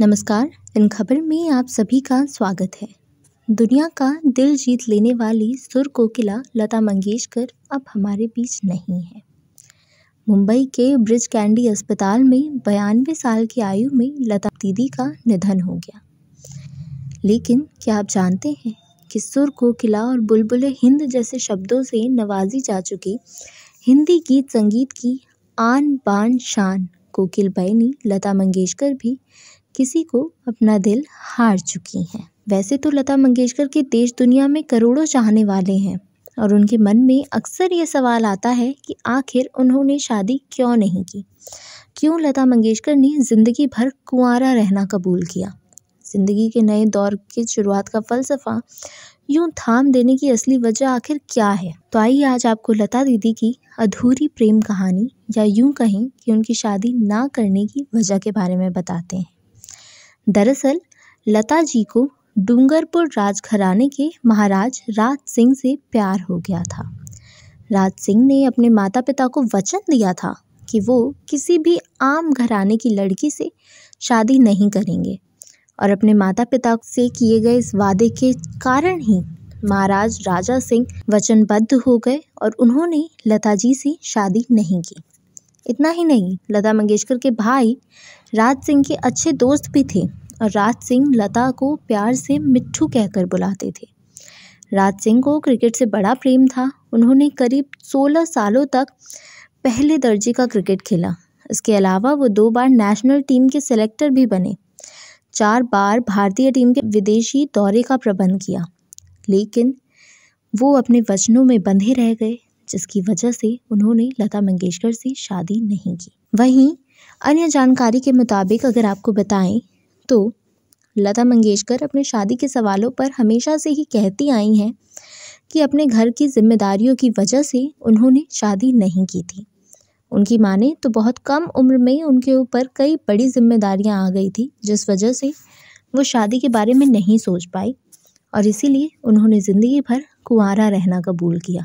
नमस्कार इन खबर में आप सभी का स्वागत है दुनिया का दिल जीत लेने वाली सुर कोकिला लता मंगेशकर अब हमारे बीच नहीं है मुंबई के ब्रिज कैंडी अस्पताल में बयानवे साल की आयु में लता दीदी का निधन हो गया लेकिन क्या आप जानते हैं कि सुर कोकिला और बुलबुल हिंद जैसे शब्दों से नवाजी जा चुकी हिंदी गीत संगीत की आन बान शान कोकिल बैनी लता मंगेशकर भी किसी को अपना दिल हार चुकी हैं वैसे तो लता मंगेशकर के देश दुनिया में करोड़ों चाहने वाले हैं और उनके मन में अक्सर ये सवाल आता है कि आखिर उन्होंने शादी क्यों नहीं की क्यों लता मंगेशकर ने ज़िंदगी भर कुंवारा रहना कबूल किया ज़िंदगी के नए दौर की शुरुआत का फ़लसफ़ा यूं थाम देने की असली वजह आखिर क्या है तो आइए आज आपको लता दीदी की अधूरी प्रेम कहानी या यूं कहें कि उनकी शादी ना करने की वजह के बारे में बताते हैं दरअसल लता जी को डूंगरपुर राजघराने के महाराज राज सिंह से प्यार हो गया था राज सिंह ने अपने माता पिता को वचन दिया था कि वो किसी भी आम घराने की लड़की से शादी नहीं करेंगे और अपने माता पिता से किए गए इस वादे के कारण ही महाराज राजा सिंह वचनबद्ध हो गए और उन्होंने लता जी से शादी नहीं की इतना ही नहीं लता मंगेशकर के भाई राज सिंह के अच्छे दोस्त भी थे और राज सिंह लता को प्यार से मिट्ठू कहकर बुलाते थे राज सिंह को क्रिकेट से बड़ा प्रेम था उन्होंने करीब 16 सालों तक पहले दर्जे का क्रिकेट खेला इसके अलावा वो दो बार नेशनल टीम के सेलेक्टर भी बने चार बार भारतीय टीम के विदेशी दौरे का प्रबंध किया लेकिन वो अपने वचनों में बंधे रह गए जिसकी वजह से उन्होंने लता मंगेशकर से शादी नहीं की वहीं अन्य जानकारी के मुताबिक अगर आपको बताएं तो लता मंगेशकर अपने शादी के सवालों पर हमेशा से ही कहती आई हैं कि अपने घर की जिम्मेदारियों की वजह से उन्होंने शादी नहीं की थी उनकी माने तो बहुत कम उम्र में उनके ऊपर कई बड़ी जिम्मेदारियां आ गई थी जिस वजह से वो शादी के बारे में नहीं सोच पाई और इसीलिए उन्होंने ज़िंदगी भर कुंवारा रहना कबूल किया